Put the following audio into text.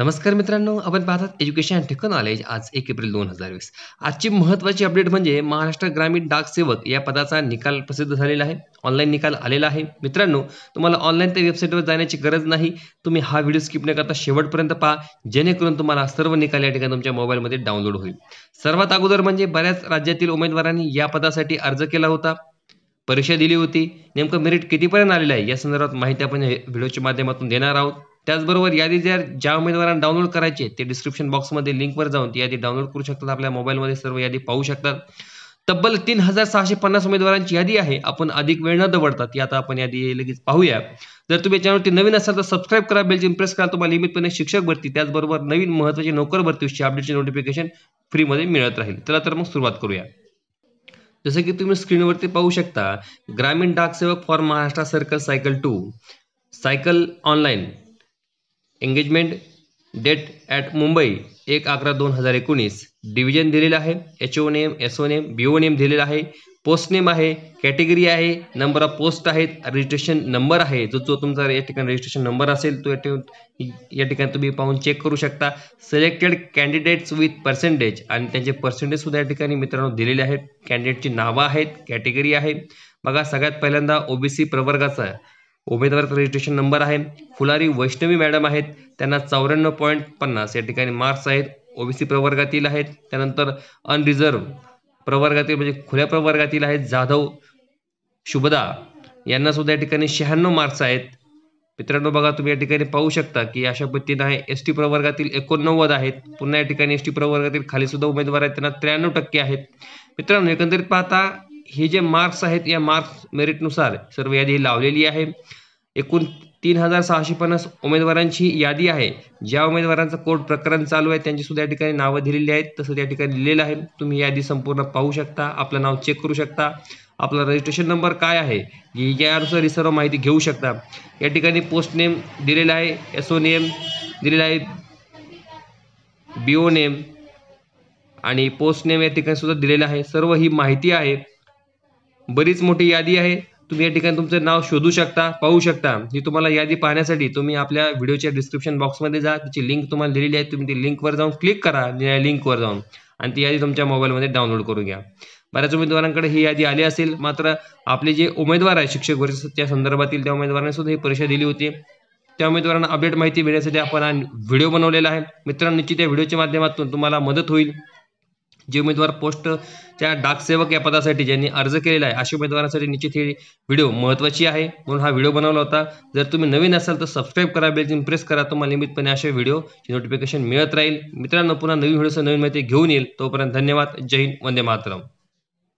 नमस्कार मित्रांनो आपण पाहतात एज्युकेशन ठिकाण नॉलेज आज एक एप्रिल दोन हजार वीस आजची महत्त्वाची अपडेट म्हणजे महाराष्ट्र ग्रामीण डाक सेवक या पदाचा निकाल प्रसिद्ध झालेला आहे ऑनलाईन निकाल आलेला आहे मित्रांनो तुम्हाला ऑनलाईन त्या वेबसाईटवर जाण्याची गरज नाही तुम्ही हा व्हिडिओ स्किप न करता शेवटपर्यंत पहा जेणेकरून तुम्हाला सर्व निकाल या ठिकाणी तुमच्या मोबाईलमध्ये डाउनलोड होईल सर्वात अगोदर म्हणजे बऱ्याच राज्यातील उमेदवारांनी या पदासाठी अर्ज केला होता परीक्षा दिली होती नेमकं मेरिट कितीपर्यंत आलेलं आहे या संदर्भात माहिती आपण व्हिडिओच्या माध्यमातून देणार आहोत त्याचबरोबर यादी ज्या ज्या उमेदवारांना डाउनलोड करायचे ते डिस्क्रिप्शन बॉक्समध्ये लिंकवर जाऊन ती यादी डाउनलोड करू शकतात आपल्या मोबाईलमध्ये सर्व यादी पाहू शकतात तब्बल तीन हजार सहाशे पन्नास उमेदवारांची यादी आहे आपण अधिक वेळ न दवडतात ती आता आपण यादी लगेच पाहूया जर तुम्ही चॅनलवरती नवीन असाल तर सबस्क्राईब करा बेलची प्रेस करा तुम्हाला नियमितपणे शिक्षक भरती त्याचबरोबर नवीन महत्त्वाची नोकर भरतीची अपडेटचे नोटिफिकेशन फ्रीमध्ये मिळत राहील चला तर मग सुरुवात करूया जसं की तुम्ही स्क्रीनवरती पाहू शकता ग्रामीण डाक सेवक for Maharashtra circle cycle two cycle online engagement date at Mumbai एक अकरा दोन हजार एकोणीस डिव्हिजन दिलेलं आहे H O name S O name B O name दिलेला आहे पोस्ट नेम आहे कॅटेगरी आहे नंबर ऑफ पोस्ट आहेत रजिस्ट्रेशन नंबर आहे जो जो तुमचा या ठिकाणी रजिस्ट्रेशन नंबर असेल तो या ठिकाणी तुम्ही पाहून चेक करू शकता सिलेक्टेड कॅन्डिडेट्स विथ पर्सेंटेज आणि त्यांचे पर्सेंटेजसुद्धा या ठिकाणी मित्रांनो दिलेले आहेत कॅन्डिडेटची नावं आहेत कॅटेगरी आहे बघा सगळ्यात पहिल्यांदा ओबीसी प्रवर्गाचा उमेदवार रजिस्ट्रेशन नंबर आहे फुलारी वैष्णवी मॅडम आहेत त्यांना चौऱ्याण्णव पॉईंट पन्नास या ठिकाणी मार्क्स आहेत ओबीसी प्रवर्गातील आहेत त्यानंतर अनरिझर्व प्रवर्गातील म्हणजे खुल्या प्रवर्गातील आहेत जाधव शुभदा यांना सुद्धा या ठिकाणी शहाण्णव मार्क्स आहेत मित्रांनो बघा तुम्ही या ठिकाणी पाहू शकता की अशा पद्धतीनं आहे एस टी प्रवर्गातील एकोणनव्वद आहेत पुन्हा या ठिकाणी एस टी प्रवर्गातील खाली सुद्धा उमेदवार आहेत त्यांना त्र्याण्णव टक्के आहेत मित्रांनो एकंदरीत पाहता हे जे मार्क्स आहेत या मार्क्स मेरिटनुसार सर्व यादी लावलेली आहे एकूण तीन हजार सहाशे पन्नास उमेदवारांची यादी आहे ज्या उमेदवारांचा कोर्ट प्रकरण चालू आहे त्यांची सुद्धा या ठिकाणी नावं दिलेली आहेत तसं त्या ठिकाणी दिलेलं आहे तुम्ही यादी संपूर्ण पाहू शकता आपलं नाव चेक करू शकता आपला रजिस्ट्रेशन नंबर काय आहे यानुसार ही सर्व माहिती घेऊ शकता या ठिकाणी पोस्ट नेम दिलेला आहे एसओ नेम दिलेला आहे बी ओ नेम आणि पोस्ट नेम या ठिकाणी सुद्धा दिलेला आहे सर्व ही माहिती आहे बरीच मोठी यादी आहे तुम्ही या ठिकाणी तुमचं नाव शोधू शकता पाहू शकता ही तुम्हाला यादी पाहण्यासाठी तुम्ही आपल्या व्हिडिओच्या डिस्क्रिप्शन बॉक्समध्ये जा तिची लिंक तुम्हाला दिलेली आहे तुम्ही ती लिंकवर जाऊन क्लिक करा या लिंकवर जाऊन आणि ती यादी तुमच्या मोबाईलमध्ये डाउनलोड करून घ्या बऱ्याच उमेदवारांकडे ही यादी आली असेल मात्र आपले जे उमेदवार आहे शिक्षक त्या संदर्भातील त्या उमेदवारांनी सुद्धा ही परीक्षा दिली होती त्या उमेदवारांना अपडेट माहिती मिळण्यासाठी आपण व्हिडिओ बनवलेला आहे मित्रांनो निश्चित या व्हिडिओच्या माध्यमातून तुम्हाला मदत होईल जे उमेदवार त्या डाकसेवक या पदासाठी ज्यांनी अर्ज केलेला आहे अशा उमेदवारांसाठी निश्चित ही व्हिडिओ महत्त्वाची आहे म्हणून हा व्हिडिओ बनवला होता जर तुम्ही नवीन असाल तर सबस्क्राईब करा बेलचिन प्रेस करा तुम्हाला नियमितपणे अशा व्हिडिओची नोटिफिकेशन मिळत राहील मित्रांनो पुन्हा नवीन व्हिडिओसह नवीन माहिती घेऊन येईल तोपर्यंत धन्यवाद जय हिंद वंदे मातरम